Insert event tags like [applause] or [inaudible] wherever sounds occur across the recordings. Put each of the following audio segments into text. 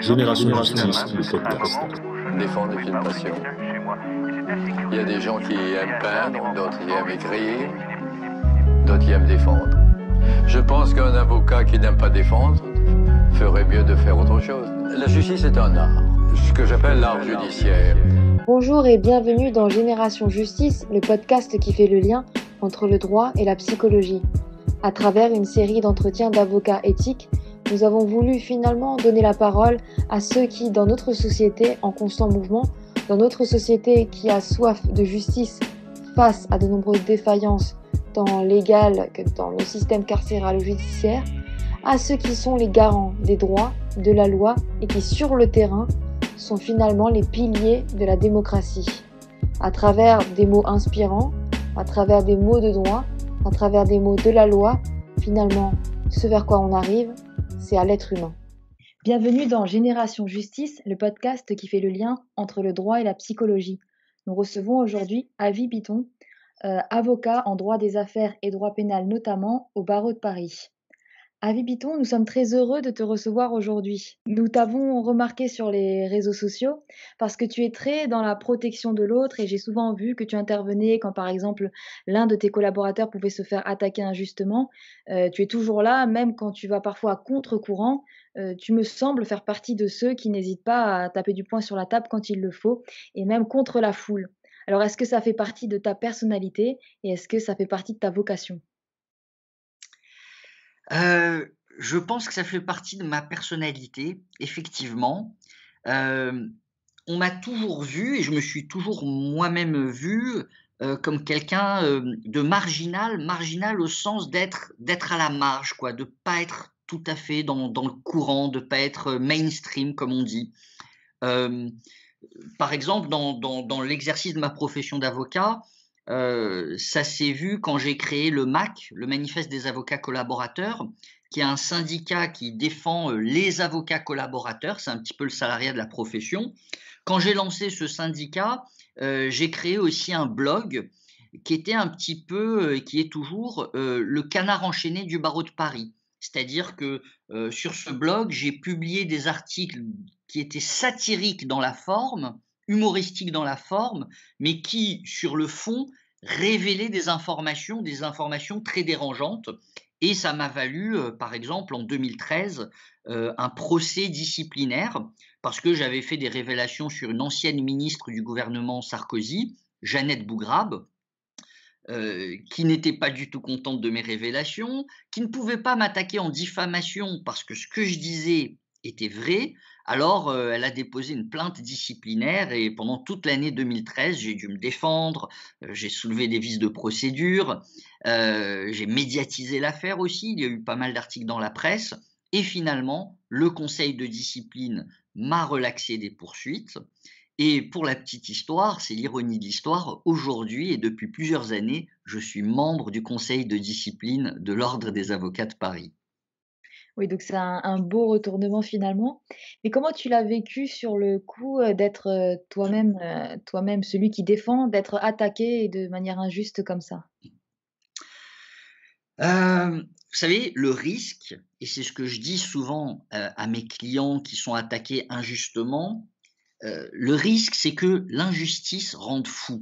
Génération Justice, le podcast. Défendre Il y a des gens qui aiment peindre, d'autres qui aiment écrire, d'autres qui aiment défendre. Je pense qu'un avocat qui n'aime pas défendre ferait mieux de faire autre chose. La justice est un art, ce que j'appelle l'art judiciaire. Bonjour et bienvenue dans Génération Justice, le podcast qui fait le lien entre le droit et la psychologie. À travers une série d'entretiens d'avocats éthiques, nous avons voulu finalement donner la parole à ceux qui, dans notre société en constant mouvement, dans notre société qui a soif de justice face à de nombreuses défaillances, tant légales que dans le système carcéral ou judiciaire, à ceux qui sont les garants des droits, de la loi et qui, sur le terrain, sont finalement les piliers de la démocratie. À travers des mots inspirants, à travers des mots de droit, à travers des mots de la loi, finalement, ce vers quoi on arrive, c'est à l'être humain. Bienvenue dans Génération Justice, le podcast qui fait le lien entre le droit et la psychologie. Nous recevons aujourd'hui Avi Piton, euh, avocat en droit des affaires et droit pénal notamment au barreau de Paris. Avi Python, nous sommes très heureux de te recevoir aujourd'hui. Nous t'avons remarqué sur les réseaux sociaux parce que tu es très dans la protection de l'autre et j'ai souvent vu que tu intervenais quand par exemple l'un de tes collaborateurs pouvait se faire attaquer injustement. Euh, tu es toujours là, même quand tu vas parfois à contre-courant. Euh, tu me sembles faire partie de ceux qui n'hésitent pas à taper du poing sur la table quand il le faut et même contre la foule. Alors est-ce que ça fait partie de ta personnalité et est-ce que ça fait partie de ta vocation euh, je pense que ça fait partie de ma personnalité, effectivement. Euh, on m'a toujours vu, et je me suis toujours moi-même vu, euh, comme quelqu'un de marginal, marginal au sens d'être à la marge, quoi, de pas être tout à fait dans, le courant, de ne pas être mainstream, comme on dit. par exemple, dans l'exercice de ma profession d'avocat, euh, ça s'est vu quand j'ai créé le MAC, le Manifeste des avocats collaborateurs, qui est un syndicat qui défend euh, les avocats collaborateurs, c'est un petit peu le salariat de la profession. Quand j'ai lancé ce syndicat, euh, j'ai créé aussi un blog qui était un petit peu, qui est toujours le canard enchaîné du barreau de Paris. C'est-à-dire que sur ce blog, j'ai publié des articles qui étaient satiriques dans la forme, humoristiques dans la forme, mais qui, sur le fond, révéler des informations, des informations très dérangeantes. Et ça m'a valu, euh, par exemple, en 2013, euh, un procès disciplinaire parce que j'avais fait des révélations sur une ancienne ministre du gouvernement Sarkozy, Jeannette Bougrabe, euh, qui n'était pas du tout contente de mes révélations, qui ne pouvait pas m'attaquer en diffamation parce que ce que je disais était vrai, alors, euh, elle a déposé une plainte disciplinaire et pendant toute l'année 2013, j'ai dû me défendre, euh, j'ai soulevé des vices de procédure, euh, j'ai médiatisé l'affaire aussi, il y a eu pas mal d'articles dans la presse. Et finalement, le conseil de discipline m'a relaxé des poursuites. Et pour la petite histoire, c'est l'ironie de l'histoire, aujourd'hui et depuis plusieurs années, je suis membre du conseil de discipline de l'Ordre des avocats de Paris. Oui, donc c'est un, beau retournement finalement. Mais comment tu l'as vécu sur le coup euh, d'être euh, toi-même, euh, toi-même celui qui défend, d'être attaqué de manière injuste comme ça vous savez, le risque, et c'est ce que je dis souvent à mes clients qui sont attaqués injustement, le risque, c'est que l'injustice rende fou.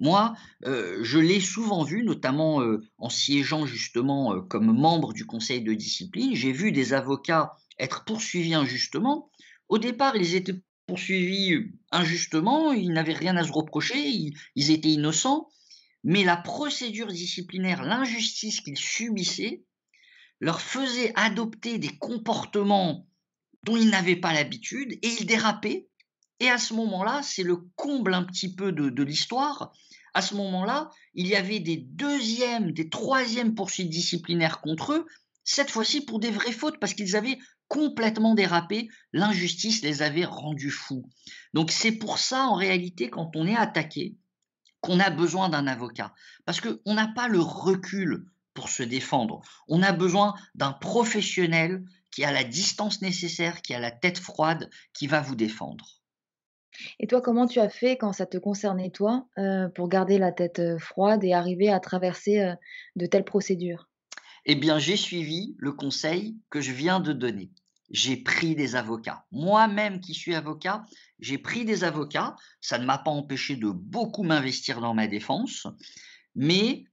Moi, euh, je l'ai souvent vu, notamment euh, en siégeant justement euh, comme membre du conseil de discipline, j'ai vu des avocats être poursuivis injustement. Au départ, ils étaient poursuivis injustement, ils n'avaient rien à se reprocher, ils, ils étaient innocents, mais la procédure disciplinaire, l'injustice qu'ils subissaient, leur faisait adopter des comportements dont ils n'avaient pas l'habitude et ils dérapaient et à ce moment-là, c'est le comble un petit peu de, l'histoire. À ce moment-là, il y avait des deuxièmes, des troisièmes poursuites disciplinaires contre eux, cette fois-ci pour des vraies fautes, parce qu'ils avaient complètement dérapé, l'injustice les avait rendus fous. Donc c'est pour ça, en réalité, quand on est attaqué, qu'on a besoin d'un avocat, parce qu'on n'a pas le recul pour se défendre. On a besoin d'un professionnel qui a la distance nécessaire, qui a la tête froide, qui va vous défendre. Et toi, comment tu as fait quand ça te concernait, toi, euh, pour garder la tête euh, froide et arriver à traverser euh, de telles procédures Eh bien, j'ai suivi le conseil que je viens de donner. J'ai pris des avocats. Moi-même qui suis avocat, j'ai pris des avocats. Ça ne m'a pas empêché de beaucoup m'investir dans ma défense. Mais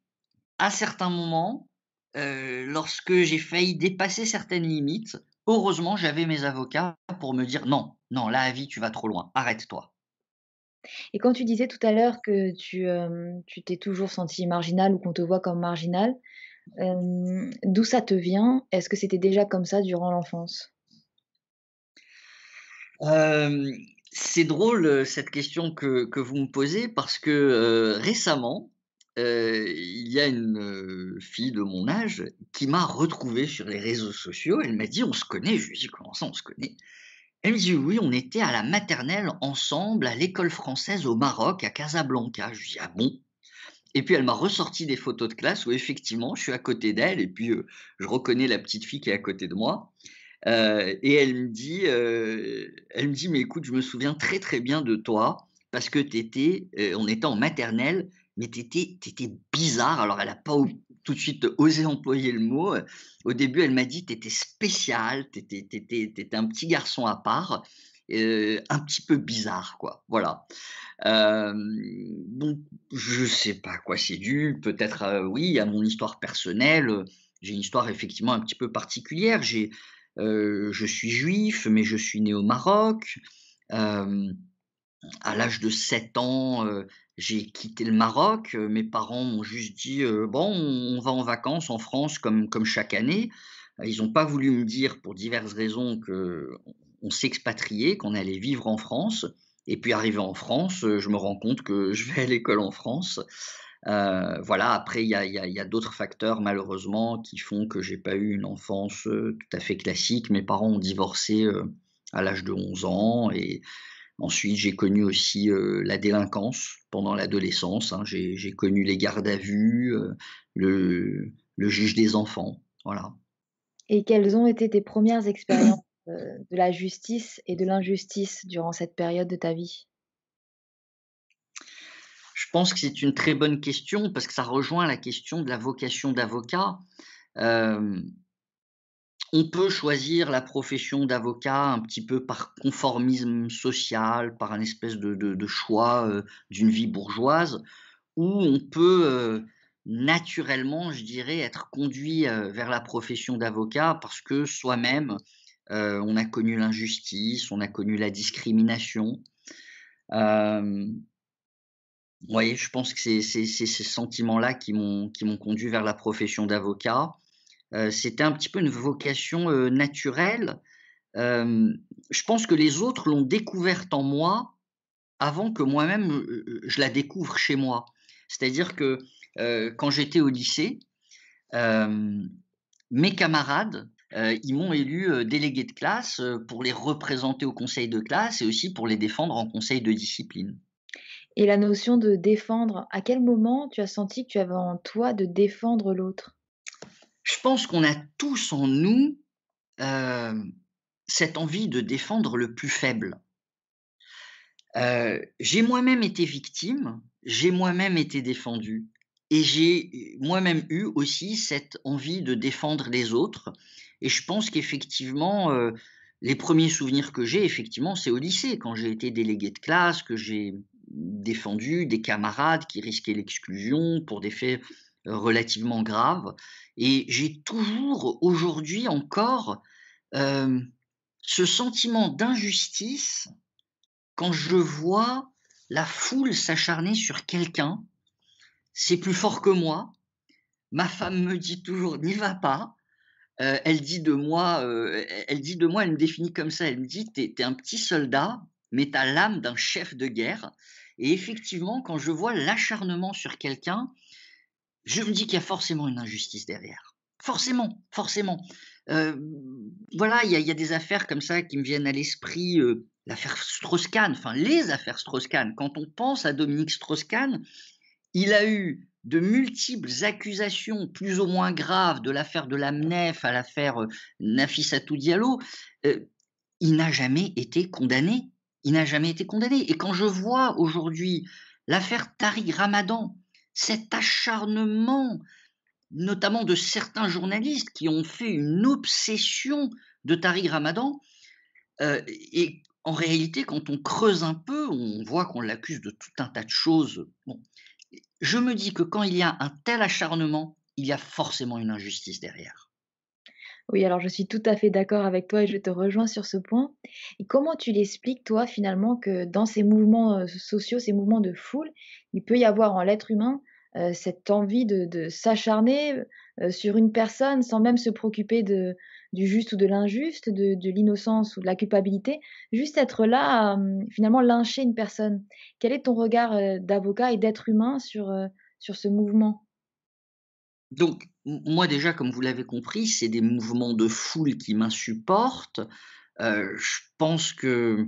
à certains moments, lorsque j'ai failli dépasser certaines limites, Heureusement, j'avais mes avocats pour me dire non, non, là, vie tu vas trop loin, arrête-toi. Et quand tu disais tout à l'heure que tu t'es toujours senti marginal ou qu'on te voit comme marginal, d'où ça te vient Est-ce que c'était déjà comme ça durant l'enfance C'est drôle cette question que, vous me posez parce que récemment, euh, il y a une euh, fille de mon âge qui m'a retrouvée sur les réseaux sociaux. Elle m'a dit On se connaît. Je lui ai dit Comment ça, on se connaît Elle me dit Oui, on était à la maternelle ensemble à l'école française au Maroc, à Casablanca. Je lui ai dit Ah bon et puis elle m'a ressorti des photos de classe où effectivement je suis à côté d'elle et puis euh, je reconnais la petite fille qui est à côté de moi. et elle me dit, elle me dit, mais écoute, je me souviens très très bien de toi parce que t'étais, on était en maternelle mais t'étais, étais bizarre. Alors, elle n'a pas tout de suite osé employer le mot. Au début, elle m'a dit, t'étais spécial, t'étais, un petit garçon à part, euh, un petit peu bizarre, quoi. Voilà. Euh, donc, je sais pas quoi c'est dû. Peut-être, euh, oui, à mon histoire personnelle. J'ai une histoire effectivement un petit peu particulière. J'ai, euh, je suis juif, mais je suis né au Maroc. à l'âge de 7 ans, j'ai quitté le Maroc. Mes parents m'ont juste dit bon, on, va en vacances en France comme, comme chaque année. Bah, ils n'ont pas voulu me dire pour diverses raisons que on s'expatriait, qu'on allait vivre en France. Et puis arrivé en France, je me rends compte que [laughs] je vais à l'école en France. voilà, après, il y a, y a d'autres facteurs, malheureusement, qui font que j'ai pas eu une enfance tout à fait classique. Mes parents ont divorcé à l'âge de 11 ans et Ensuite, j'ai connu aussi euh, la délinquance pendant l'adolescence. Hein. J'ai connu les gardes à vue, euh, le, juge des enfants. Voilà. Et quelles ont été tes premières expériences euh, de la justice et de l'injustice durant cette période de ta vie Je pense que c'est une très bonne question parce que ça rejoint la question de la vocation d'avocat on peut choisir la profession d'avocat un petit peu par conformisme social, par un espèce de, choix euh, d'une vie bourgeoise, ou on peut euh, naturellement, je dirais, être conduit euh, vers la profession d'avocat parce que soi-même, on a connu l'injustice, on a connu la discrimination. vous voyez, je pense que c'est ces sentiments-là qui m'ont conduit vers la profession d'avocat. Euh, c'était un petit peu une vocation naturelle. je pense que les autres l'ont découverte en moi avant que moi-même je la découvre chez moi. C'est-à-dire que quand j'étais au lycée, mes camarades, ils m'ont élu délégué de classe pour les représenter au conseil de classe et aussi pour les défendre en conseil de discipline. Et la notion de défendre, à quel moment tu as senti que tu avais en toi de défendre l'autre je pense qu'on a tous en nous euh, cette envie de défendre le plus faible. Euh, j'ai moi-même été victime, j'ai moi-même été défendu, et j'ai moi-même eu aussi cette envie de défendre les autres. Et je pense qu'effectivement, euh, les premiers souvenirs que j'ai, effectivement, c'est au lycée, quand j'ai été délégué de classe, que j'ai défendu des camarades qui risquaient l'exclusion pour des faits relativement grave. Et j'ai toujours, aujourd'hui encore, euh, ce sentiment d'injustice quand je vois la foule s'acharner sur quelqu'un. C'est plus fort que moi. Ma femme me dit toujours n'y va pas. Euh, elle dit de moi, euh, elle dit de moi, elle me définit comme ça. Elle me dit t'es es un petit soldat, mais t'as l'âme d'un chef de guerre. Et effectivement, quand je vois l'acharnement sur quelqu'un, je me dis qu'il y a forcément une injustice derrière. Forcément, forcément. Euh, voilà, il y, a des affaires comme ça qui me viennent à l'esprit. Euh, l'affaire Strauss-Kahn, enfin les affaires Strauss-Kahn. Quand on pense à Dominique Strauss-Kahn, il a eu de multiples accusations plus ou moins graves, de l'affaire de l'AMNEF à l'affaire euh, Nafissatou Diallo. il n'a jamais été condamné. Il n'a jamais été condamné. Et quand je vois aujourd'hui l'affaire Tariq Ramadan, cet acharnement, notamment de certains journalistes qui ont fait une obsession de Tariq Ramadan. Euh, et en réalité, quand on creuse un peu, on voit qu'on l'accuse de tout un tas de choses. Je me dis que quand il y a un tel acharnement, il y a forcément une injustice derrière. Oui, alors je suis tout à fait d'accord avec toi et je te rejoins sur ce point. Et comment tu l'expliques, toi, finalement, que dans ces mouvements euh, sociaux, ces mouvements de foule, il peut y avoir en l'être humain euh, cette envie de, s'acharner euh, sur une personne sans même se préoccuper du juste ou de l'injuste, de, l'innocence ou de la culpabilité, juste être là, hum, finalement lyncher une personne. Quel est ton regard euh, d'avocat et d'être humain sur, sur ce mouvement Donc, moi déjà, comme vous l'avez compris, c'est des mouvements de foule qui m'insupportent. je pense que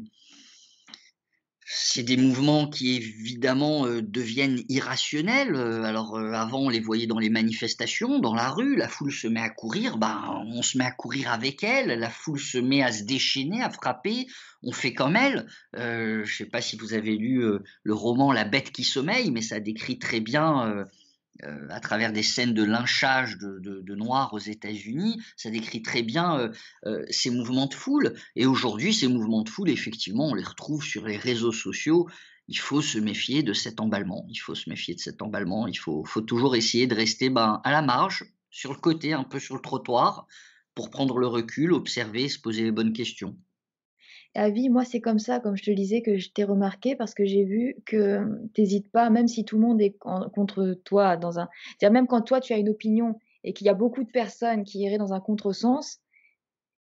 c'est des mouvements qui évidemment euh, deviennent irrationnels. Euh, alors euh, avant, on les voyait dans les manifestations, dans la rue, la foule se met à courir, ben, on se met à courir avec elle, la foule se met à se déchaîner, à frapper, on fait comme elle. je ne sais pas si vous avez lu le roman La bête qui sommeille, mais ça décrit très bien euh, à travers des scènes de lynchage de, noirs aux États-Unis. Ça décrit très bien euh, euh, ces mouvements de foule. Et aujourd'hui, ces mouvements de foule, effectivement, on les retrouve sur les réseaux sociaux. Il faut se méfier de cet emballement. Il faut se méfier de cet emballement. Il faut, toujours essayer de rester ben, à la marge, sur le côté, un peu sur le trottoir, pour prendre le recul, observer, se poser les bonnes questions à vie, moi, c'est comme ça, comme je te disais, que je t'ai remarqué parce que j'ai vu que t'hésites pas, même si tout le monde est contre toi, dans un. dire même quand toi, tu as une opinion et qu'il y a beaucoup de personnes qui iraient dans un contresens,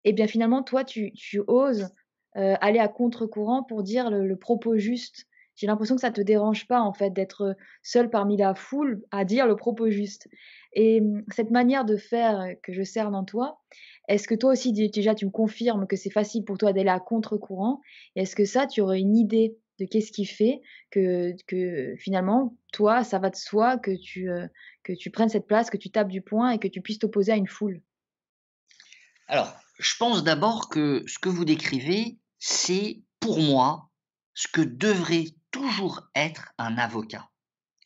et eh bien finalement, toi, tu, oses aller à contre-courant pour dire le propos juste j'ai l'impression que ça te dérange pas en fait d'être euh, seul parmi la foule à dire le propos juste. Et mm, cette manière de faire euh, que je cerne en toi, est-ce que toi aussi déjà tu me confirmes que c'est facile pour toi d'aller à contre-courant Et est-ce que ça, tu aurais une idée de qu'est-ce qui fait que, que finalement, toi, ça va de soi que tu, euh, que tu prennes cette place, que tu tapes du poing et que tu puisses t'opposer à une foule Alors, je pense d'abord que ce que vous décrivez, c'est pour moi ce que devrait toujours être un avocat.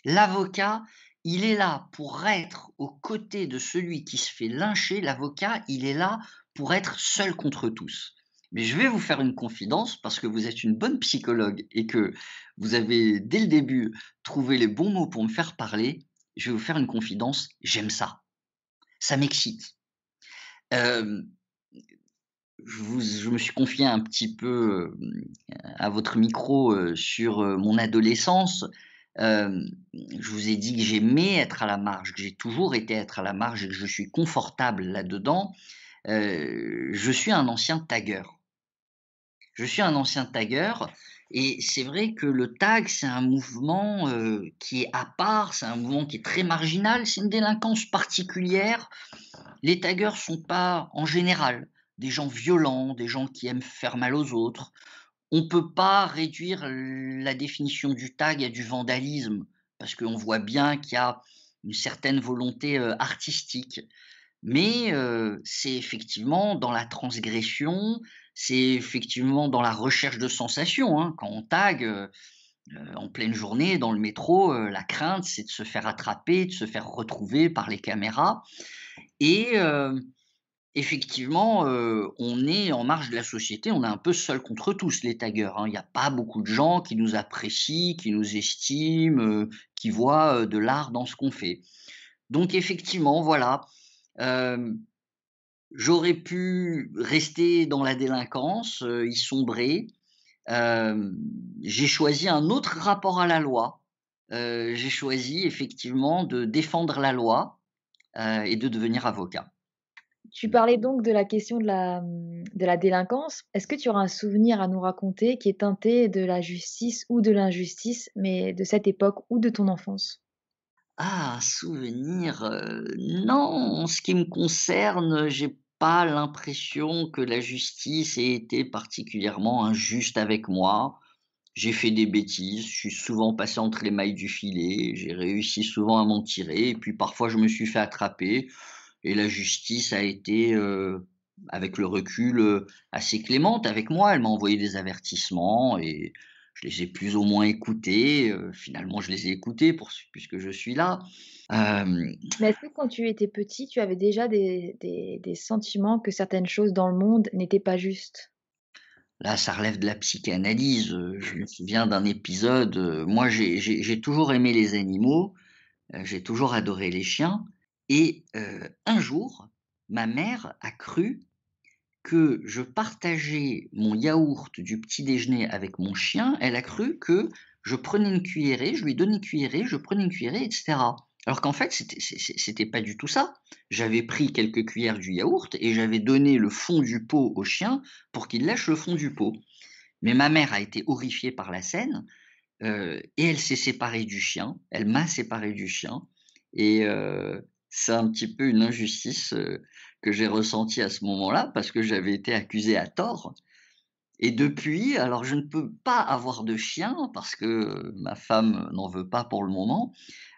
L'avocat, il est là pour être aux côtés de celui qui se fait lyncher. L'avocat, il est là pour être seul contre tous. Mais je vais vous faire une confidence parce que vous êtes une bonne psychologue et que vous avez dès le début trouvé les bons mots pour me faire parler. Je vais vous faire une confidence. J'aime ça. Ça m'excite. Euh, je, me suis confié un petit peu euh, à votre micro euh, sur euh, mon adolescence. je vous ai dit que j'aimais être à la marge, que j'ai toujours été être à la marge et que je suis confortable là-dedans. je suis un ancien tagueur. Je suis un ancien tagueur et c'est vrai que le tag, c'est un mouvement qui est à part, c'est un mouvement qui est très marginal, c'est une délinquance particulière. Les taggeurs sont pas, en général, des gens violents, des gens qui aiment faire mal aux autres. On ne peut pas réduire la définition du tag à du vandalisme, parce qu'on voit bien qu'il y a une certaine volonté euh, artistique. Mais euh, c'est effectivement dans la transgression, c'est effectivement dans la recherche de sensations. Hein. Quand on tag euh, en pleine journée dans le métro, la crainte, c'est de se faire attraper, de se faire retrouver par les caméras. Et effectivement, euh, on est en marge de la société, on est un peu seul contre tous, les taggeurs. Hein. Il n'y a pas beaucoup de gens qui nous apprécient, qui nous estiment, euh, qui voient euh, de l'art dans ce qu'on fait. Donc effectivement, voilà, j'aurais pu rester dans la délinquance, y sombrer. J'ai choisi un autre rapport à la loi. J'ai choisi effectivement de défendre la loi et de devenir avocat. Tu parlais donc de la question de la, hum, de la délinquance. Est-ce que tu auras un souvenir à nous raconter qui est teinté de la justice ou de l'injustice, mais de cette époque ou de ton enfance Ah, souvenir euh, Non, en ce qui me concerne, j'ai pas l'impression que la justice ait été particulièrement injuste avec moi. J'ai fait des bêtises, je suis souvent passé entre les mailles du filet, j'ai réussi souvent à m'en tirer, et puis parfois je me suis fait attraper et la justice a été, euh, avec le recul, euh, assez clémente avec moi. Elle m'a envoyé des avertissements et je les ai plus ou moins écoutés. Euh, finalement, je les ai écoutés puisque je suis là. Mais est-ce que quand tu étais petit, tu avais déjà des, sentiments que certaines choses dans le monde n'étaient pas justes Là, ça relève de la psychanalyse. Je me souviens d'un épisode. Moi, j'ai toujours aimé les animaux. J'ai toujours adoré les chiens. Et un jour, ma mère a cru que je partageais mon yaourt du petit déjeuner avec mon chien. Elle a cru que je prenais une cuillerée, je lui donnais une cuillerée, je prenais une cuillerée, etc. Alors qu'en fait, c'était pas du tout ça. J'avais pris quelques cuillères du yaourt et j'avais donné le fond du pot au chien pour qu'il lâche le fond du pot. Mais ma mère a été horrifiée par la scène et elle s'est séparée du chien. Elle m'a séparée du chien. Et, c'est un petit peu une injustice euh, que j'ai ressentie à ce moment-là parce que j'avais été accusé à tort. Et depuis, alors je ne peux pas avoir de chien parce que ma femme n'en veut pas pour le moment.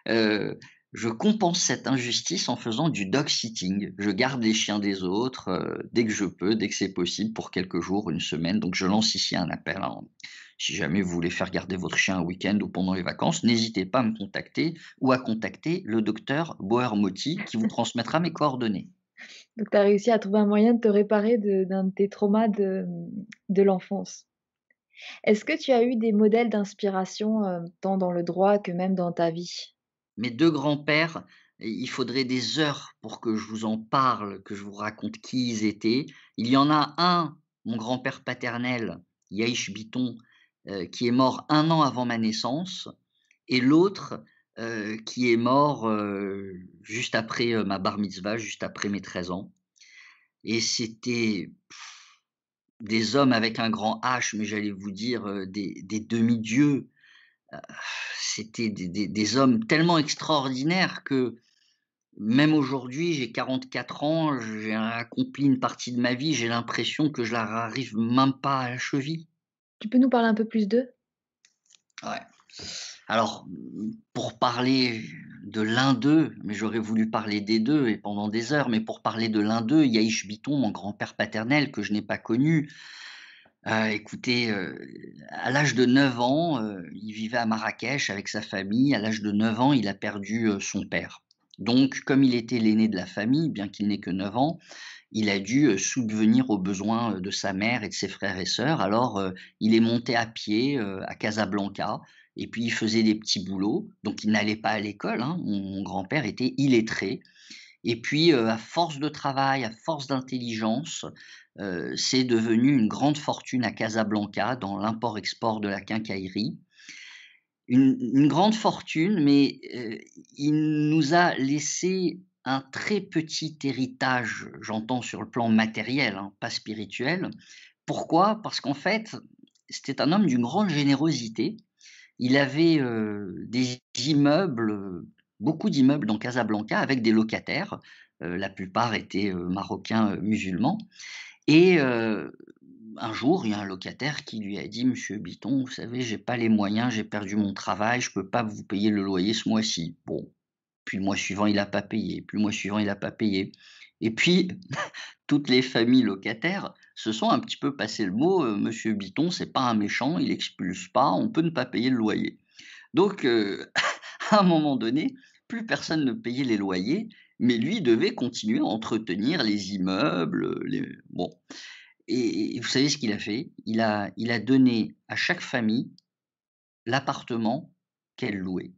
Euh, je compense cette injustice en faisant du dog sitting. Je garde les chiens des autres euh, dès que je peux, dès que c'est possible, pour quelques jours, une semaine. Donc je lance ici un appel si jamais vous voulez faire garder votre chien un week-end ou pendant les vacances, n'hésitez pas à me contacter ou à contacter le docteur Boer-Motti qui vous transmettra mes coordonnées. Donc, tu as réussi à trouver un moyen de te réparer d'un de, tes traumas de, l'enfance. Est-ce que tu as eu des modèles d'inspiration, euh, tant dans le droit que même dans ta vie Mes deux grands-pères, il faudrait des heures pour que je vous en parle, que je vous raconte qui ils étaient. Il y en a un, mon grand-père paternel, Yaïch Biton, euh, qui est mort un an avant ma naissance, et l'autre euh, qui est mort euh, juste après ma bar mitzvah, juste après mes 13 ans. Et c'était des hommes avec un grand H, mais j'allais vous dire des, demi-dieux. C'était des, des, hommes tellement extraordinaires que même aujourd'hui, j'ai 44 ans, j'ai accompli une partie de ma vie, j'ai l'impression que je n'arrive même pas à la cheville. Tu peux nous parler un peu plus d'eux Ouais. Alors, pour parler de l'un d'eux, mais j'aurais voulu parler des deux et pendant des heures, mais pour parler de l'un d'eux, Yaïch Biton, mon grand-père paternel, que je n'ai pas connu. Euh, écoutez, euh, à l'âge de 9 ans, euh, il vivait à Marrakech avec sa famille. À l'âge de 9 ans, il a perdu son père. Donc, comme il était l'aîné de la famille, bien qu'il n'ait que 9 ans, il a dû subvenir aux besoins de sa mère et de ses frères et sœurs. Alors, il est monté à pied à Casablanca, et puis il faisait des petits boulots, donc il n'allait pas à l'école. Hein. Mon, grand-père était illettré. Et puis, à force de travail, à force d'intelligence, c'est devenu une grande fortune à Casablanca dans l'import-export de la quincaillerie. Une, grande fortune, mais il nous a laissé un très petit héritage, j'entends sur le plan matériel, hein, pas spirituel. Pourquoi Parce qu'en fait, c'était un homme d'une grande générosité. Il avait euh, des immeubles, beaucoup d'immeubles dans Casablanca avec des locataires. Euh, la plupart étaient euh, marocains musulmans. Et un jour, il y a un locataire qui lui a dit Monsieur Biton, vous savez, j'ai pas les moyens, j'ai perdu mon travail, je peux pas vous payer le loyer ce mois-ci. Bon, puis le mois suivant, il n'a pas payé. Puis le mois suivant, il n'a pas payé. Et puis, [laughs] toutes les familles locataires se sont un petit peu passé le mot euh, Monsieur Biton, c'est pas un méchant, il expulse pas, on peut ne pas payer le loyer. Donc, euh, [laughs] à un moment donné, plus personne ne payait les loyers, mais lui devait continuer à entretenir les immeubles. Les... Bon. Et, et vous savez ce qu'il a fait il a, il a donné à chaque famille l'appartement qu'elle louait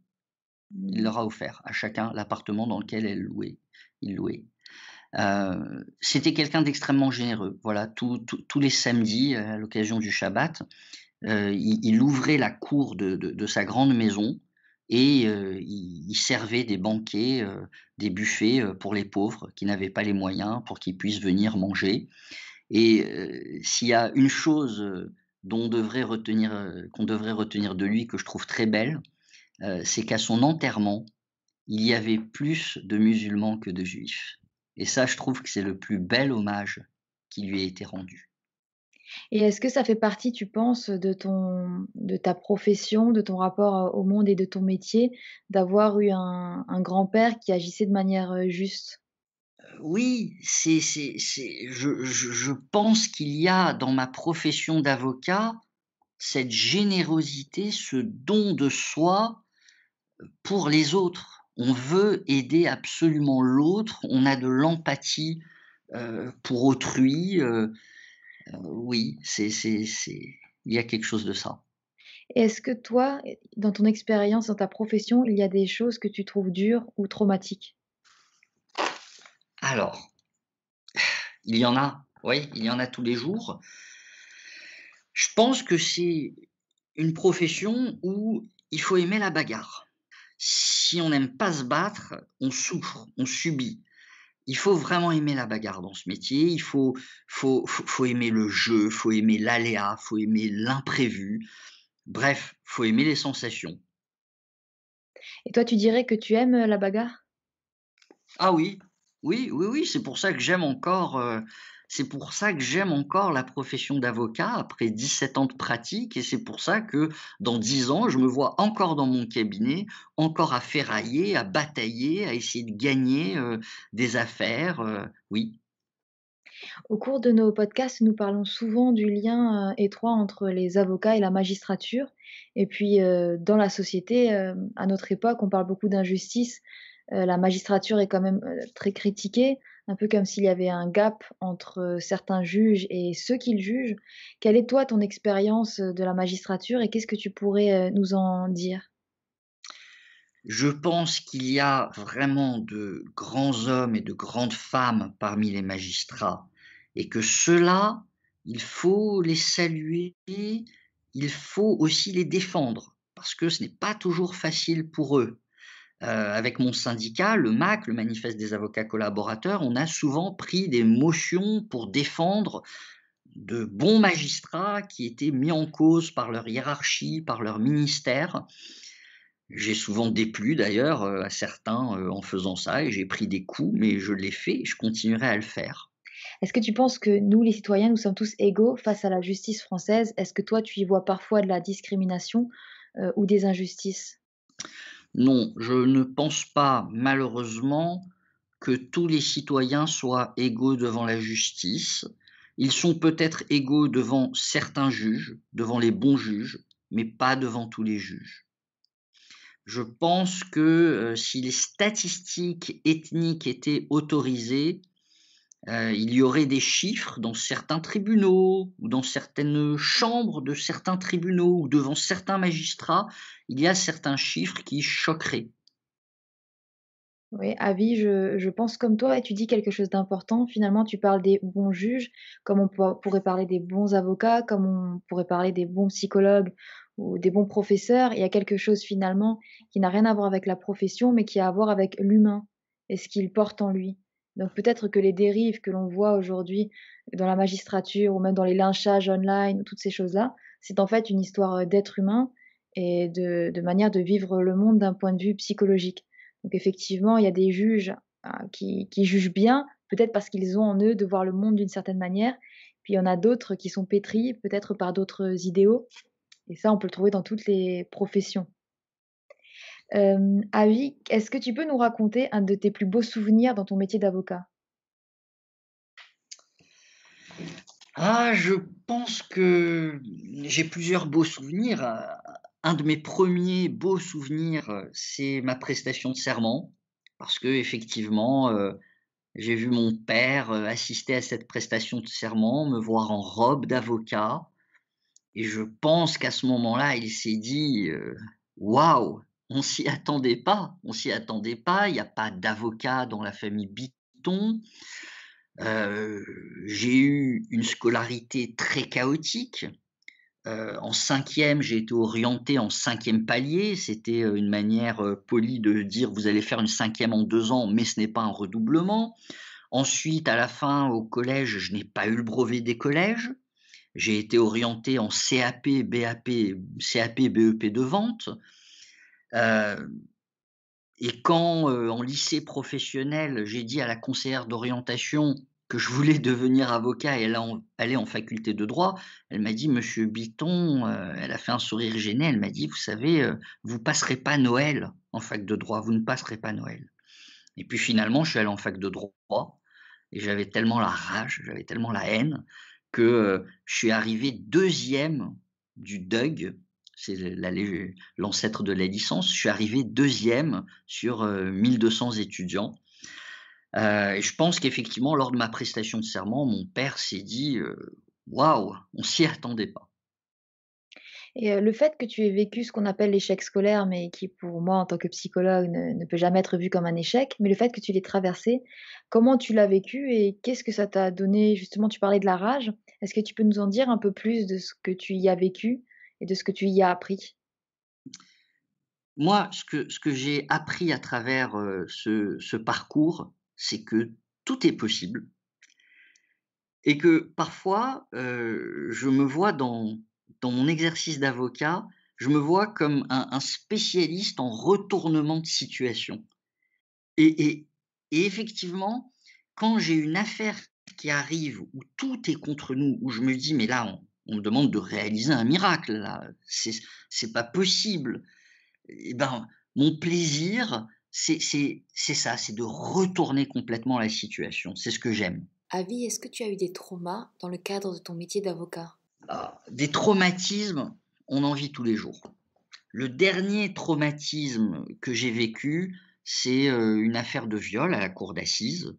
il mmh. leur a offert à chacun l'appartement dans lequel elle louait, il louait. Euh, c'était quelqu'un d'extrêmement généreux. Voilà, tous les samedis, euh, à l'occasion du Shabbat, euh, il, ouvrait la cour de, sa grande maison et il, servait des banquets, des buffets pour les pauvres qui n'avaient pas les moyens pour qu'ils puissent venir manger. Et s'il y a une chose dont devrait retenir, qu'on devrait retenir de lui que je trouve très belle, euh, c'est qu'à son enterrement, il y avait plus de musulmans que de juifs. Et ça, je trouve que c'est le plus bel hommage qui lui a été rendu. Et est-ce que ça fait partie, tu penses, de, ton, de ta profession, de ton rapport euh, au monde et de ton métier, d'avoir eu un, grand-père qui agissait de manière euh, juste oui, c'est, c'est, je, pense qu'il y a dans ma profession d'avocat cette générosité, ce don de soi pour les autres. On veut aider absolument l'autre, on a de l'empathie euh, pour autrui. Euh, euh, oui, c'est, c'est, il y a quelque chose de ça. Est-ce que toi, dans ton expérience, dans ta profession, il y a des choses que tu trouves dures ou traumatiques Alors, il y en a, oui, il y en a tous les jours. Je pense que c'est une profession où il faut aimer la bagarre si on n'aime pas se battre, on souffre, on subit. Il faut vraiment aimer la bagarre dans ce métier, il faut, faut, aimer le jeu, faut aimer l'aléa, faut aimer l'imprévu. Bref, faut aimer les sensations. Et toi, tu dirais que tu aimes euh, la bagarre Ah oui, oui, oui, oui, c'est pour ça que j'aime encore euh, c'est pour ça que j'aime encore la profession d'avocat après 17 ans de pratique et c'est pour ça que dans 10 ans, je me vois encore dans mon cabinet, encore à ferrailler, à batailler, à essayer de gagner euh, des affaires. Euh, oui. Au cours de nos podcasts, nous parlons souvent du lien euh, étroit entre les avocats et la magistrature. Et puis, dans la société, à notre époque, on parle beaucoup d'injustice. la magistrature est quand même très critiquée un peu comme s'il y avait un gap entre euh, certains juges et ceux qu'ils jugent. Quelle est toi ton expérience euh, de la magistrature et qu'est-ce que tu pourrais euh, nous en dire Je pense qu'il y a vraiment de grands hommes et de grandes femmes parmi les magistrats et que ceux-là, il faut les saluer, il faut aussi les défendre parce que ce n'est pas toujours facile pour eux. Euh, avec mon syndicat, le MAC, le Manifeste des avocats collaborateurs, on a souvent pris des motions pour défendre de bons magistrats qui étaient mis en cause par leur hiérarchie, par leur ministère. J'ai souvent déplu d'ailleurs euh, à certains euh, en faisant ça et j'ai pris des coups, mais je l'ai fait et je continuerai à le faire. Est-ce que tu penses que nous, les citoyens, nous sommes tous égaux face à la justice française Est-ce que toi, tu y vois parfois de la discrimination ou des injustices non, je ne pense pas, malheureusement, que tous les citoyens soient égaux devant la justice. Ils sont peut-être égaux devant certains juges, devant les bons juges, mais pas devant tous les juges. Je pense que euh, si les statistiques ethniques étaient autorisées, euh, il y aurait des chiffres dans certains tribunaux ou dans certaines chambres de certains tribunaux ou devant certains magistrats, il y a certains chiffres qui choqueraient. Oui, Avi, je, pense comme toi et tu dis quelque chose d'important. Finalement, tu parles des bons juges, comme on pourrait parler des bons avocats, comme on pourrait parler des bons psychologues ou des bons professeurs. Il y a quelque chose finalement qui n'a rien à voir avec la profession, mais qui a à voir avec l'humain et ce qu'il porte en lui. Donc peut-être que les dérives que l'on voit aujourd'hui dans la magistrature ou même dans les lynchages online, toutes ces choses-là, c'est en fait une histoire euh, d'être humain et de, manière de vivre le monde d'un point de vue psychologique. Donc effectivement, il y a des juges hein, qui, jugent bien, peut-être parce qu'ils ont en eux de voir le monde d'une certaine manière, puis il y en a d'autres qui sont pétris, peut-être par d'autres idéaux. Et ça, on peut le trouver dans toutes les professions. Euh, Avi, est-ce que tu peux nous raconter un de tes plus beaux souvenirs dans ton métier d'avocat Ah, je pense que j'ai plusieurs beaux souvenirs. Un de mes premiers beaux souvenirs, c'est ma prestation de serment, parce que effectivement, j'ai vu mon père assister à cette prestation de serment, me voir en robe d'avocat, et je pense qu'à ce moment-là, il s'est dit, waouh, on s'y attendait pas. On s'y attendait pas. Il n'y a pas d'avocat dans la famille Bitton. Euh, j'ai eu une scolarité très chaotique. Euh, en cinquième, j'ai été orienté en cinquième palier. C'était euh, une manière polie de dire vous allez faire une cinquième en deux ans, mais ce n'est pas un redoublement. Ensuite, à la fin, au collège, je n'ai pas eu le brevet des collèges. J'ai été orienté en CAP, BAP, CAP, BEP de vente et quand, en lycée professionnel, j'ai dit à la conseillère d'orientation que je voulais devenir avocat et elle est en faculté de droit, elle m'a dit, Monsieur Bitton, elle a fait un sourire gêné, elle m'a dit, vous savez, vous passerez pas Noël en fac de droit, vous ne passerez pas Noël. Et puis finalement, je suis allé en fac de droit et j'avais tellement la rage, j'avais tellement la haine que je suis arrivé deuxième du DUG, c'est l'ancêtre de la licence. Je suis arrivé deuxième sur 1200 euh, étudiants. Euh, je pense qu'effectivement, lors de ma prestation de serment, mon père s'est dit euh, Waouh, wow, on s'y attendait pas. Et euh, le fait que tu aies vécu ce qu'on appelle l'échec scolaire, mais qui pour moi en tant que psychologue ne, peut jamais être vu comme un échec, mais le fait que tu l'aies traversé, comment tu l'as vécu et qu'est-ce que ça t'a donné Justement, tu parlais de la rage. Est-ce que tu peux nous en dire un peu plus de ce que tu y as vécu et de ce que tu y as appris Moi, ce que, ce que j'ai appris à travers ce, ce, parcours, c'est que tout est possible et que parfois, je me vois dans, dans mon exercice d'avocat, je me vois comme un, spécialiste en retournement de situation. Et, et, et effectivement, quand j'ai une affaire qui arrive où tout est contre nous, où je me dis, mais là, on, on me demande de réaliser un miracle, là. C'est pas possible. Et eh ben, mon plaisir, c'est ça, c'est de retourner complètement la situation. C'est ce que j'aime. Avis, est-ce que tu as eu des traumas dans le cadre de ton métier d'avocat ah, Des traumatismes, on en vit tous les jours. Le dernier traumatisme que j'ai vécu, c'est euh, une affaire de viol à la cour d'assises.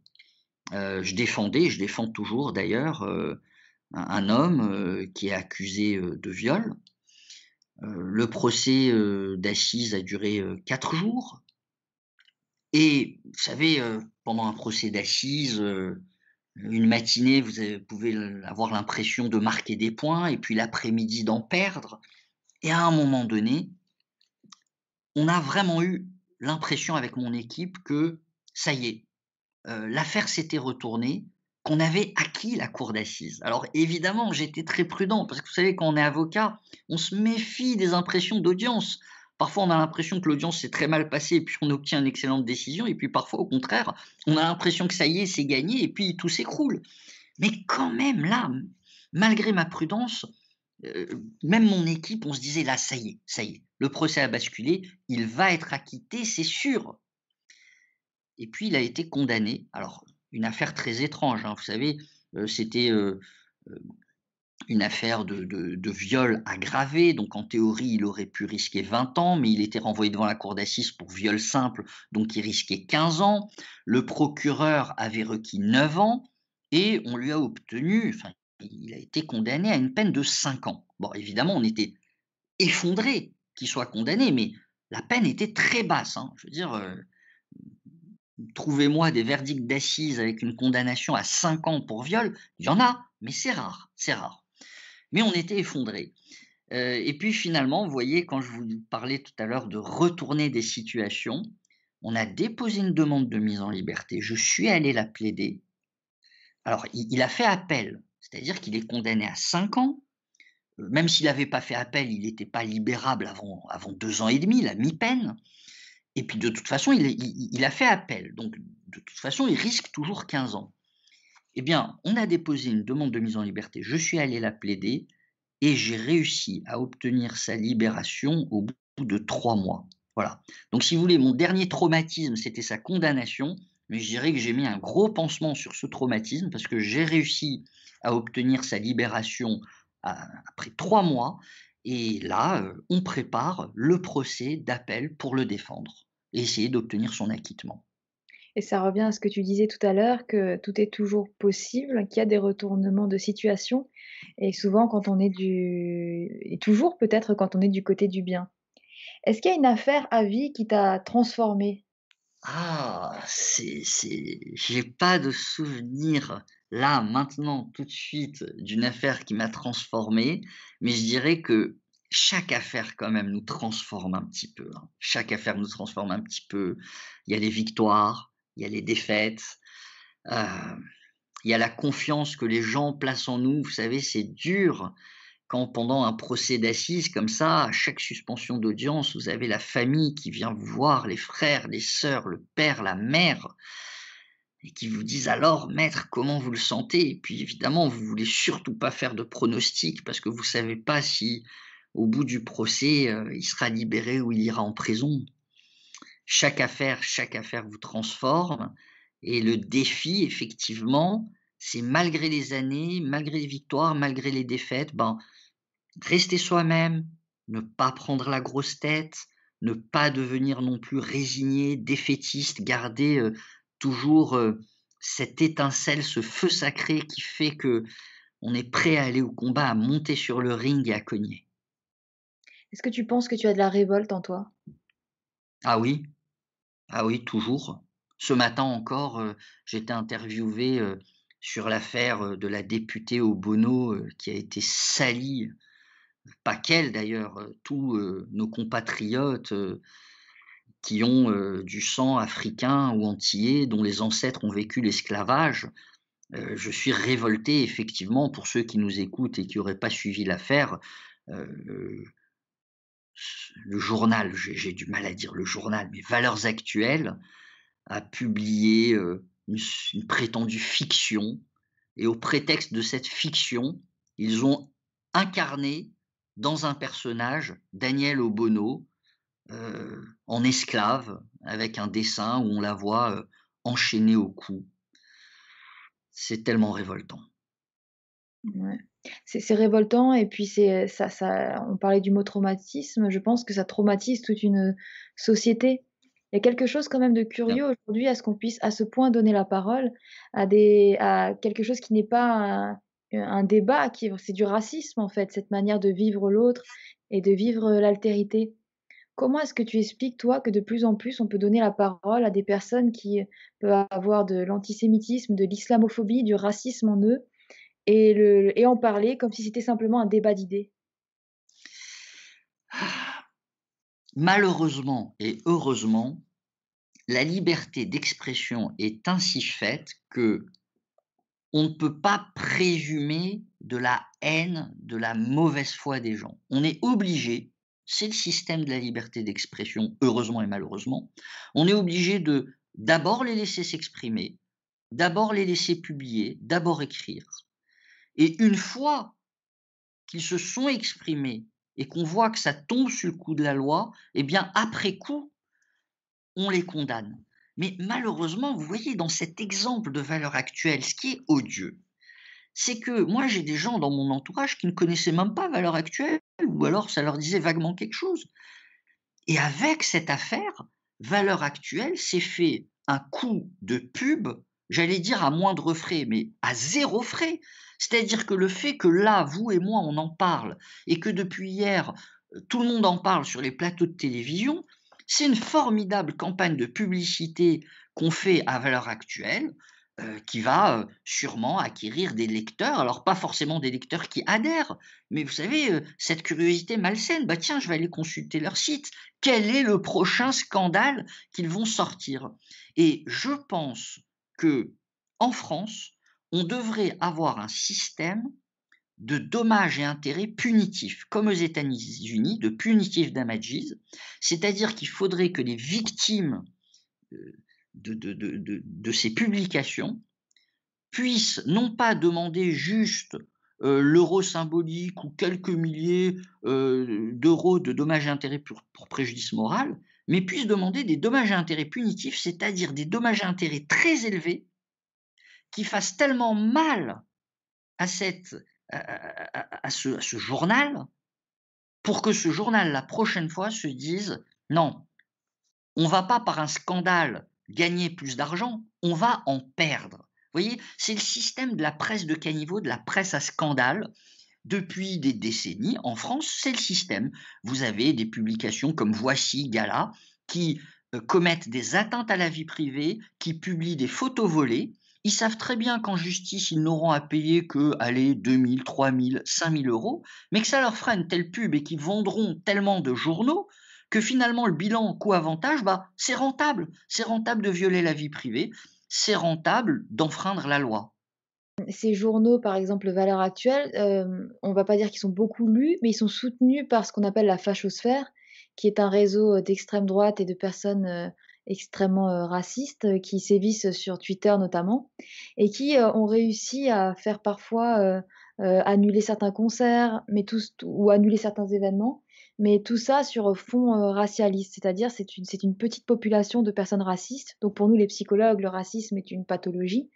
Euh, je défendais, je défends toujours d'ailleurs, euh, un, homme euh, qui est accusé euh, de viol. Euh, le procès d'assises a duré quatre jours. Et vous savez, pendant un procès d'assises, une matinée, vous pouvez avoir l'impression de marquer des points et puis l'après-midi d'en perdre. Et à un moment donné, on a vraiment eu l'impression avec mon équipe que ça y est, l'affaire s'était retournée, on avait acquis la cour d'assises. Alors évidemment, j'étais très prudent, parce que vous savez, quand on est avocat, on se méfie des impressions d'audience. Parfois, on a l'impression que l'audience s'est très mal passée et puis on obtient une excellente décision. Et puis parfois, au contraire, on a l'impression que ça y est, c'est gagné et puis tout s'écroule. Mais quand même, là, malgré ma prudence, euh, même mon équipe, on se disait là, ça y est, ça y est, le procès a basculé, il va être acquitté, c'est sûr. Et puis, il a été condamné. Alors, une affaire très étrange. Hein. Vous savez, euh, c'était euh, euh, une affaire de, viol aggravé. Donc, en théorie, il aurait pu risquer 20 ans, mais il était renvoyé devant la cour d'assises pour viol simple, donc il risquait 15 ans. Le procureur avait requis 9 ans et on lui a obtenu, enfin, il a été condamné à une peine de 5 ans. Bon, évidemment, on était effondré qu'il soit condamné, mais la peine était très basse. Hein. Je veux dire, trouvez-moi des verdicts d'assises avec une condamnation à 5 ans pour viol, il y en a, mais c'est rare, c'est rare. Mais on était effondrés. Euh, et puis finalement, vous voyez, quand je vous parlais tout à l'heure de retourner des situations, on a déposé une demande de mise en liberté. Je suis allé la plaider. Alors, il, a fait appel, c'est-à-dire qu'il est condamné à 5 ans. Euh, même s'il n'avait pas fait appel, il n'était pas libérable avant, avant deux ans et demi, la mi-peine. Et puis de toute façon, il, a fait appel, donc de toute façon, il risque toujours 15 ans. Eh bien, on a déposé une demande de mise en liberté, je suis allé la plaider, et j'ai réussi à obtenir sa libération au bout de trois mois. Voilà. Donc si vous voulez, mon dernier traumatisme, c'était sa condamnation, mais je dirais que j'ai mis un gros pansement sur ce traumatisme parce que j'ai réussi à obtenir sa libération après trois mois. Et là, euh, on prépare le procès d'appel pour le défendre et essayer d'obtenir son acquittement. Et ça revient à ce que tu disais tout à l'heure, que tout est toujours possible, qu'il y a des retournements de situation. Et souvent, quand on est du. Et toujours peut-être quand on est du côté du bien. Est-ce qu'il y a une affaire à vie qui t'a transformé Ah, c'est. J'ai pas de souvenir là, maintenant, tout de suite, d'une affaire qui m'a transformé, mais je dirais que chaque affaire quand même nous transforme un petit peu. Hein. Chaque affaire nous transforme un petit peu. Il y a les victoires, il y a les défaites, euh, il y a la confiance que les gens placent en nous. Vous savez, c'est dur quand pendant un procès d'assises comme ça, à chaque suspension d'audience, vous avez la famille qui vient vous voir, les frères, les sœurs, le père, la mère et qui vous disent alors, maître, comment vous le sentez Et puis évidemment, vous voulez surtout pas faire de pronostic parce que vous savez pas si au bout du procès, euh, il sera libéré ou il ira en prison. Chaque affaire, chaque affaire vous transforme. Et le défi, effectivement, c'est malgré les années, malgré les victoires, malgré les défaites, ben, rester soi-même, ne pas prendre la grosse tête, ne pas devenir non plus résigné, défaitiste, garder euh, toujours euh, cette étincelle, ce feu sacré qui fait que on est prêt à aller au combat, à monter sur le ring et à cogner. Est-ce que tu penses que tu as de la révolte en toi Ah oui, ah oui, toujours. Ce matin encore, euh, j'étais interviewé euh, sur l'affaire de la députée au qui a été salie, pas qu'elle d'ailleurs, tous nos compatriotes qui ont euh, du sang africain ou antillais, dont les ancêtres ont vécu l'esclavage. Euh, je suis révolté, effectivement, pour ceux qui nous écoutent et qui n'auraient pas suivi l'affaire. Euh, le journal, j'ai du mal à dire le journal, mais Valeurs Actuelles a publié une prétendue fiction. Et au prétexte de cette fiction, ils ont incarné dans un personnage Daniel Obono, euh, en esclave, avec un dessin où on la voit euh, enchaînée au cou. C'est tellement révoltant. C'est révoltant et puis c'est euh, ça, ça. On parlait du mot traumatisme. Je pense que ça traumatise toute une société. Il y a quelque chose quand même de curieux aujourd'hui à ce qu'on puisse à ce point donner la parole à quelque chose qui n'est pas un, un, débat, qui c'est du racisme en fait, cette manière de vivre l'autre et de vivre l'altérité. Comment est-ce que tu expliques, toi, que de plus en plus, on peut donner la parole à des personnes qui peuvent avoir de l'antisémitisme, de l'islamophobie, du racisme en eux, et, le, et en parler comme si c'était simplement un débat d'idées ah, Malheureusement et heureusement, la liberté d'expression est ainsi faite que on ne peut pas présumer de la haine, de la mauvaise foi des gens. On est obligé c'est le système de la liberté d'expression, heureusement et malheureusement, on est obligé de d'abord les laisser s'exprimer, d'abord les laisser publier, d'abord écrire. Et une fois qu'ils se sont exprimés et qu'on voit que ça tombe sur le coup de la loi, eh bien après coup, on les condamne. Mais malheureusement, vous voyez dans cet exemple de valeur actuelle, ce qui est odieux, c'est que moi j'ai des gens dans mon entourage qui ne connaissaient même pas valeur actuelle, ou alors ça leur disait vaguement quelque chose. Et avec cette affaire, valeur actuelle s'est fait un coup de pub, j'allais dire à moindre frais, mais à zéro frais. C'est-à-dire que le fait que là, vous et moi, on en parle, et que depuis hier, tout le monde en parle sur les plateaux de télévision, c'est une formidable campagne de publicité qu'on fait à valeur actuelle euh, qui va euh, sûrement acquérir des lecteurs, alors pas forcément des lecteurs qui adhèrent, mais vous savez, euh, cette curiosité malsaine, bah tiens, je vais aller consulter leur site, quel est le prochain scandale qu'ils vont sortir Et je pense que en France, on devrait avoir un système de dommages et intérêts punitifs, comme aux États-Unis, de punitifs damages, c'est-à-dire qu'il faudrait que les victimes de, de, de, ces publications puisse non pas demander juste euh, l'euro symbolique ou quelques milliers euh, d'euros de dommages et intérêts pour, préjudice moral, mais puisse demander des dommages et intérêts punitifs, c'est-à-dire des dommages et intérêts très élevés qui fassent tellement mal à, cette, à, ce, ce, journal pour que ce journal, la prochaine fois, se dise non, on ne va pas par un scandale gagner plus d'argent, on va en perdre. Vous voyez, c'est le système de la presse de caniveau, de la presse à scandale. Depuis des décennies, en France, c'est le système. Vous avez des publications comme Voici, Gala, qui euh, commettent des atteintes à la vie privée, qui publient des photos volées. Ils savent très bien qu'en justice, ils n'auront à payer que, allez, 2000, 3000, 5000 euros, mais que ça leur fera une telle pub et qu'ils vendront tellement de journaux que finalement le bilan coût-avantage, bah, c'est rentable. C'est rentable de violer la vie privée, c'est rentable d'enfreindre la loi. Ces journaux, par exemple, Valeurs Actuelles, euh, on ne va pas dire qu'ils sont beaucoup lus, mais ils sont soutenus par ce qu'on appelle la fachosphère, qui est un réseau euh, d'extrême droite et de personnes euh, extrêmement racistes qui sévissent sur Twitter notamment, et qui ont réussi à faire parfois annuler certains concerts, mais tous, ou annuler certains événements, mais tout ça sur fond euh, racialiste, c'est-à-dire c'est une, une, petite population de personnes racistes. Donc pour nous les psychologues, le racisme est une pathologie,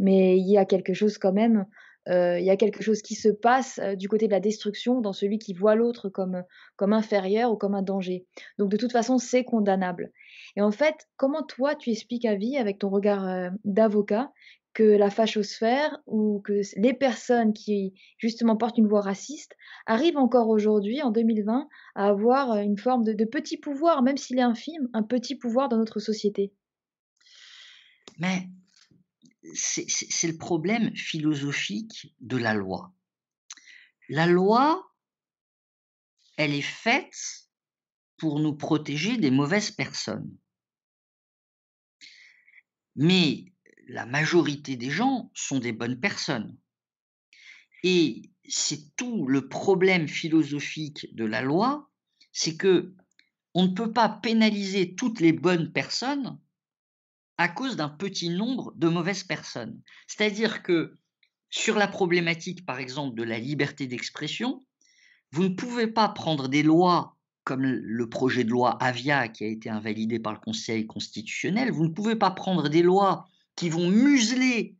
mais il y a quelque chose quand même, euh, il y a quelque chose qui se passe euh, du côté de la destruction dans celui qui voit l'autre comme, comme inférieur ou comme un danger. Donc de toute façon c'est condamnable. Et en fait, comment toi tu expliques à vie avec ton regard d'avocat que la fachosphère ou que les personnes qui justement portent une voix raciste arrivent encore aujourd'hui, en 2020, à avoir euh, une forme de, de petit pouvoir, même s'il est infime, un petit pouvoir dans notre société. Mais c'est le problème philosophique de la loi. La loi, elle est faite pour nous protéger des mauvaises personnes. Mais la majorité des gens sont des bonnes personnes. Et c'est tout le problème philosophique de la loi, c'est que on ne peut pas pénaliser toutes les bonnes personnes à cause d'un petit nombre de mauvaises personnes. C'est-à-dire que sur la problématique, par exemple, de la liberté d'expression, vous ne pouvez pas prendre des lois comme le projet de loi Avia qui a été invalidé par le Conseil constitutionnel, vous ne pouvez pas prendre des lois qui vont museler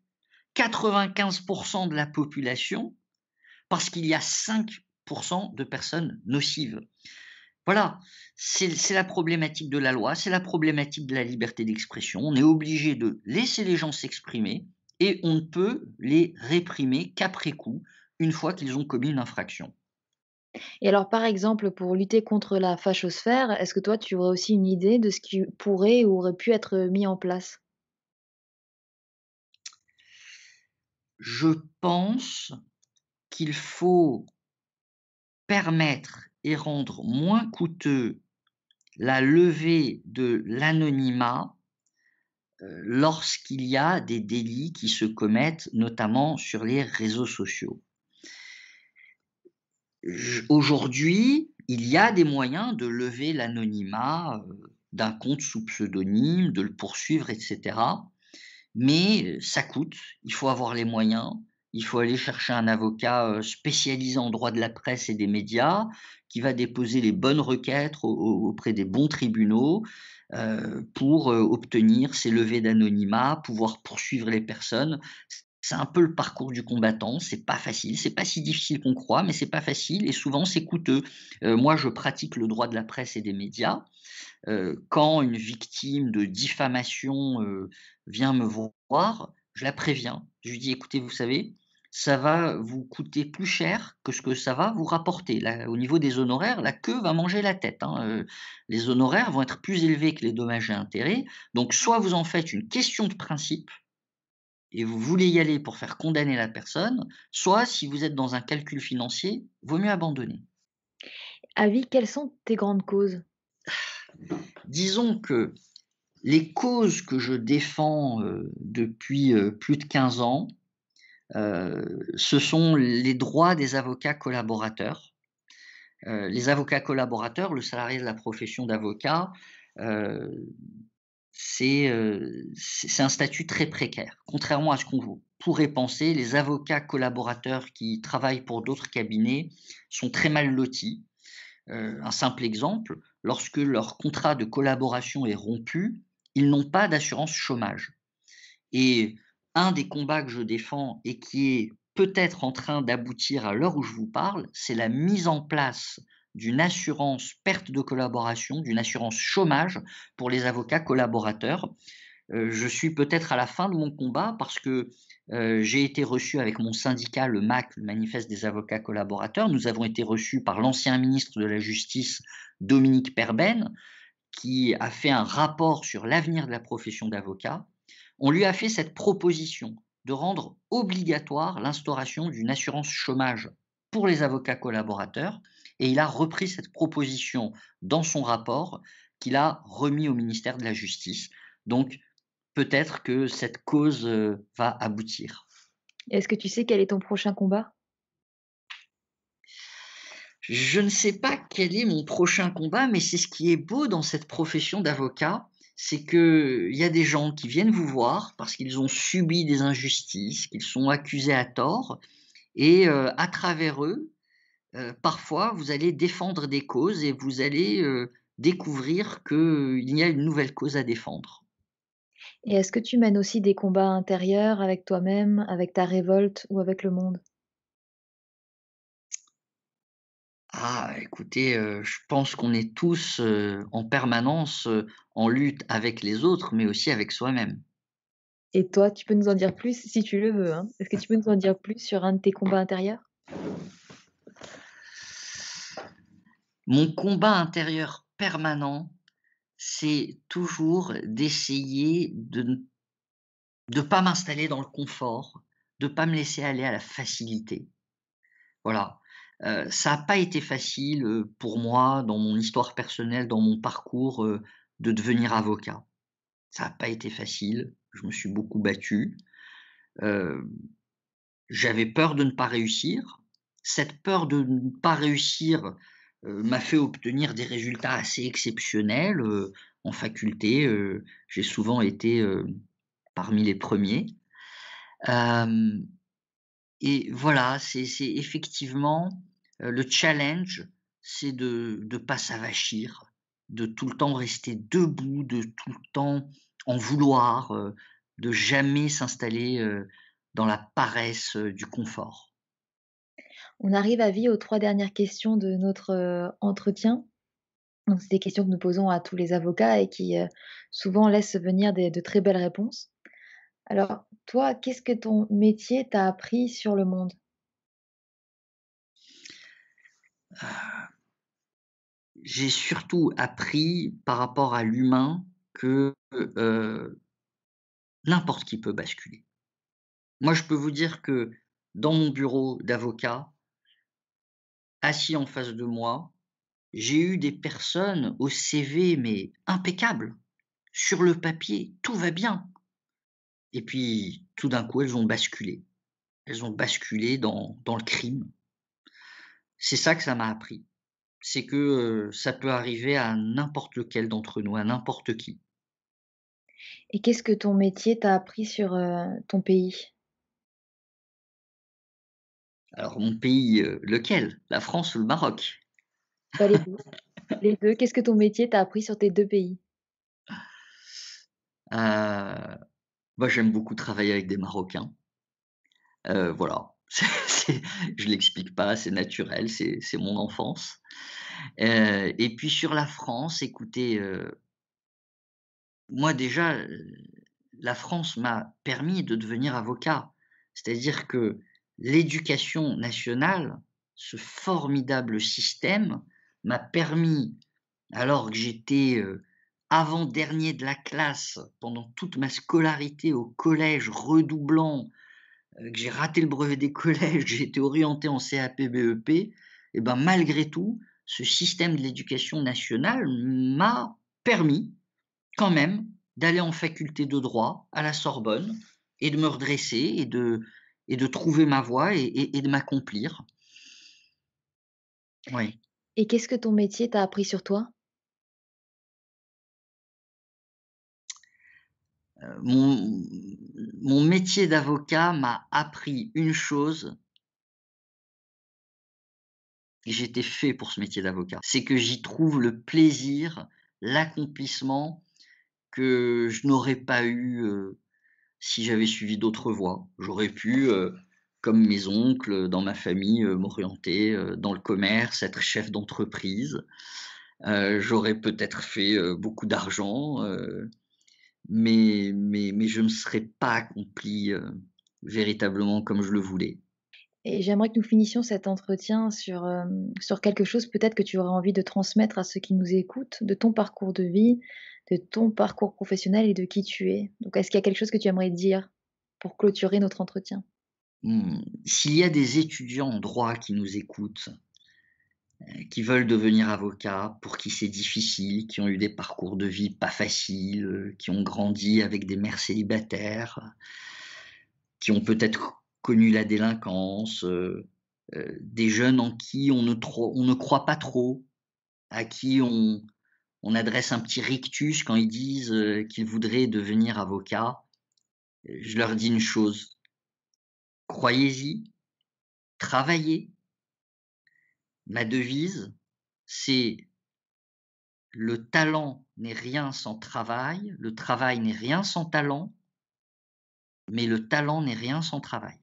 95% de la population parce qu'il y a 5% de personnes nocives. Voilà, c'est la problématique de la loi, c'est la problématique de la liberté d'expression. On est obligé de laisser les gens s'exprimer et on ne peut les réprimer qu'après coup, une fois qu'ils ont commis une infraction. Et alors, par exemple, pour lutter contre la fachosphère, est-ce que toi, tu aurais aussi une idée de ce qui pourrait ou aurait pu être mis en place je pense qu'il faut permettre et rendre moins coûteux la levée de l'anonymat euh, lorsqu'il y a des délits qui se commettent, notamment sur les réseaux sociaux. Aujourd'hui, il y a des moyens de lever l'anonymat euh, d'un compte sous pseudonyme, de le poursuivre, etc mais ça coûte, il faut avoir les moyens, il faut aller chercher un avocat spécialisé en droit de la presse et des médias qui va déposer les bonnes requêtes auprès des bons tribunaux pour obtenir ces levées d'anonymat, pouvoir poursuivre les personnes c'est un peu le parcours du combattant, c'est pas facile, c'est pas si difficile qu'on croit, mais c'est pas facile et souvent c'est coûteux. Euh, moi, je pratique le droit de la presse et des médias. Euh, quand une victime de diffamation euh, vient me voir, je la préviens. Je lui dis écoutez, vous savez, ça va vous coûter plus cher que ce que ça va vous rapporter. au niveau des honoraires, la queue va manger la tête. Hein. les honoraires vont être plus élevés que les dommages et intérêts. Donc, soit vous en faites une question de principe et vous voulez y aller pour faire condamner la personne, soit si vous êtes dans un calcul financier, vaut mieux abandonner. Avis, quelles sont tes grandes causes Disons que les causes que je défends euh, depuis euh, plus de 15 ans, euh, ce sont les droits des avocats collaborateurs. les avocats collaborateurs, le salarié de la profession d'avocat, euh, c'est un statut très précaire. Contrairement à ce qu'on pourrait penser, les avocats collaborateurs qui travaillent pour d'autres cabinets sont très mal lotis. Euh, un simple exemple, lorsque leur contrat de collaboration est rompu, ils n'ont pas d'assurance chômage. Et un des combats que je défends et qui est peut-être en train d'aboutir à l'heure où je vous parle, c'est la mise en place d'une assurance perte de collaboration, d'une assurance chômage pour les avocats collaborateurs. Euh, je suis peut-être à la fin de mon combat parce que euh, j'ai été reçu avec mon syndicat, le MAC, le Manifeste des avocats collaborateurs. Nous avons été reçus par l'ancien ministre de la Justice, Dominique Perben, qui a fait un rapport sur l'avenir de la profession d'avocat. On lui a fait cette proposition de rendre obligatoire l'instauration d'une assurance chômage pour les avocats collaborateurs et il a repris cette proposition dans son rapport qu'il a remis au ministère de la Justice. Donc, peut-être que cette cause euh, va aboutir. Est-ce que tu sais quel est ton prochain combat Je ne sais pas quel est mon prochain combat, mais c'est ce qui est beau dans cette profession d'avocat, c'est qu'il euh, y a des gens qui viennent vous voir parce qu'ils ont subi des injustices, qu'ils sont accusés à tort, et euh, à travers eux, euh, parfois, vous allez défendre des causes et vous allez euh, découvrir qu'il euh, y a une nouvelle cause à défendre. Et est-ce que tu mènes aussi des combats intérieurs avec toi-même, avec ta révolte ou avec le monde Ah, écoutez, je pense qu'on est tous en permanence en lutte avec les autres, mais aussi avec soi-même. Et toi, tu peux nous en dire plus si tu le veux. Hein. Est-ce que tu peux nous en dire plus sur un de tes combats intérieurs mon combat intérieur permanent, c'est toujours d'essayer de ne pas m'installer dans le confort, de ne pas me laisser aller à la facilité. Voilà. Euh, ça n'a pas été facile euh, pour moi dans mon histoire personnelle, dans mon parcours euh, de devenir avocat. Ça n'a pas été facile. Je me suis beaucoup battu. J'avais peur de ne pas réussir. Cette peur de ne pas réussir, euh, m'a fait obtenir des résultats assez exceptionnels euh, en faculté. Euh, j'ai souvent été parmi les premiers. et voilà, c'est effectivement le challenge, c'est de ne pas s'avachir, de tout le temps rester debout, de tout le temps en vouloir, de jamais s'installer dans la paresse du confort. On arrive à vie aux trois dernières questions de notre euh, entretien. c'est des questions que nous posons à tous les avocats et qui euh, souvent laissent venir de très belles réponses. Alors, toi, qu'est-ce que ton métier t'a appris sur le monde ah. J'ai surtout appris par rapport à l'humain que euh, n'importe qui peut basculer. Moi, je peux vous dire que dans mon bureau d'avocat, assis en face de moi, j'ai eu des personnes au CV, mais impeccables. Sur le papier, tout va bien. Et puis, tout d'un coup, elles ont basculé. Elles ont basculé dans, le crime. C'est ça que ça m'a appris. C'est que euh, ça peut arriver à n'importe lequel d'entre nous, à n'importe qui. Et qu'est-ce que ton métier t'a appris sur euh, ton pays alors, mon pays, euh, lequel La France ou le Maroc bah, Les deux. Qu'est-ce que ton métier t'a appris sur tes deux pays Moi, euh, bah, J'aime beaucoup travailler avec des Marocains. Euh, voilà. [laughs] je ne l'explique pas, c'est naturel, c'est mon enfance. et puis sur la France, écoutez, moi déjà, la France m'a permis de devenir avocat. C'est-à-dire que l'éducation nationale, ce formidable système, m'a permis, alors que j'étais euh, avant-dernier de la classe pendant toute ma scolarité au collège, redoublant, euh, que j'ai raté le brevet des [laughs] collèges, j'ai été orienté en CAP, BEP, et eh ben malgré tout, ce système de l'éducation nationale m'a permis quand même d'aller en faculté de droit à la Sorbonne et de me redresser et de, et de trouver ma voie et, de m'accomplir. Oui. Et qu'est-ce que ton métier t'a appris sur toi euh, mon, métier d'avocat m'a appris une chose, j'étais fait pour ce métier d'avocat, c'est que j'y trouve le plaisir, l'accomplissement que je n'aurais pas eu euh, si j'avais suivi d'autres voies, j'aurais pu, euh, comme mes oncles euh, dans ma famille, euh, m'orienter dans le commerce, être chef d'entreprise. j'aurais peut-être fait beaucoup d'argent, mais, mais, je ne serais pas accompli véritablement comme je le voulais. Et j'aimerais que nous finissions cet entretien sur, sur quelque chose peut-être que tu auras envie de transmettre à ceux qui nous écoutent, de ton parcours de vie, de ton parcours professionnel et de qui tu es. Donc, est-ce qu'il y a quelque chose que tu aimerais dire pour clôturer notre entretien hmm, S'il y a des étudiants en droit qui nous écoutent, euh, qui veulent devenir avocats, pour qui c'est difficile, qui ont eu des parcours de vie pas faciles, qui ont grandi avec des mères célibataires, qui ont peut-être connu la délinquance, euh, euh, des jeunes en qui on ne croit pas trop, à qui on, on adresse un petit rictus quand ils disent euh, qu'ils voudraient devenir avocat. Je leur dis une chose. Croyez-y, travaillez. Ma devise, c'est le talent n'est rien sans travail, le travail n'est rien sans talent, mais le talent n'est rien sans travail.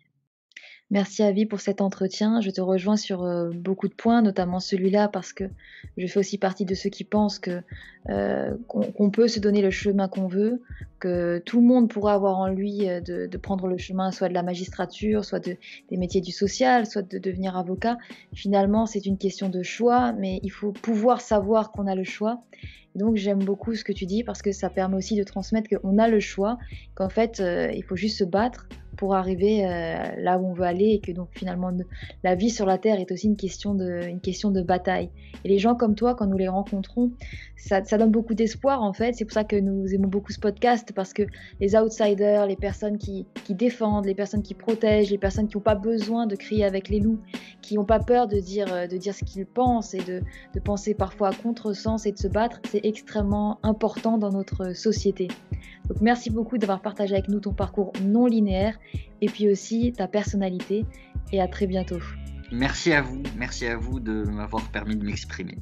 Merci à Avi pour cet entretien. Je te rejoins sur euh, beaucoup de points, notamment celui-là, parce que je fais aussi partie de ceux qui pensent que euh, qu'on peut se donner le chemin qu'on veut, que tout le monde pourra avoir en lui euh, de, prendre le chemin soit de la magistrature, soit de, des métiers du social, soit de devenir avocat. Finalement, c'est une question de choix, mais il faut pouvoir savoir qu'on a le choix. Donc j'aime beaucoup ce que tu dis parce que ça permet aussi de transmettre qu'on a le choix, qu'en fait il faut juste se battre pour arriver euh, là où on veut aller et que donc finalement la vie sur la Terre est aussi une question de, une question de bataille. Et les gens comme toi, quand nous les rencontrons, ça, donne beaucoup d'espoir en fait. C'est pour ça que nous aimons beaucoup ce podcast parce que les outsiders, les personnes qui, défendent, les personnes qui protègent, les personnes qui n'ont pas besoin de crier avec les loups, qui n'ont pas peur de dire, de dire ce qu'ils pensent et de, de penser parfois à contresens et de se battre, c'est extrêmement important dans notre société. Donc merci beaucoup d'avoir partagé avec nous ton parcours non linéaire et puis aussi ta personnalité. Et à très bientôt. Merci à vous, merci à vous de m'avoir permis de m'exprimer.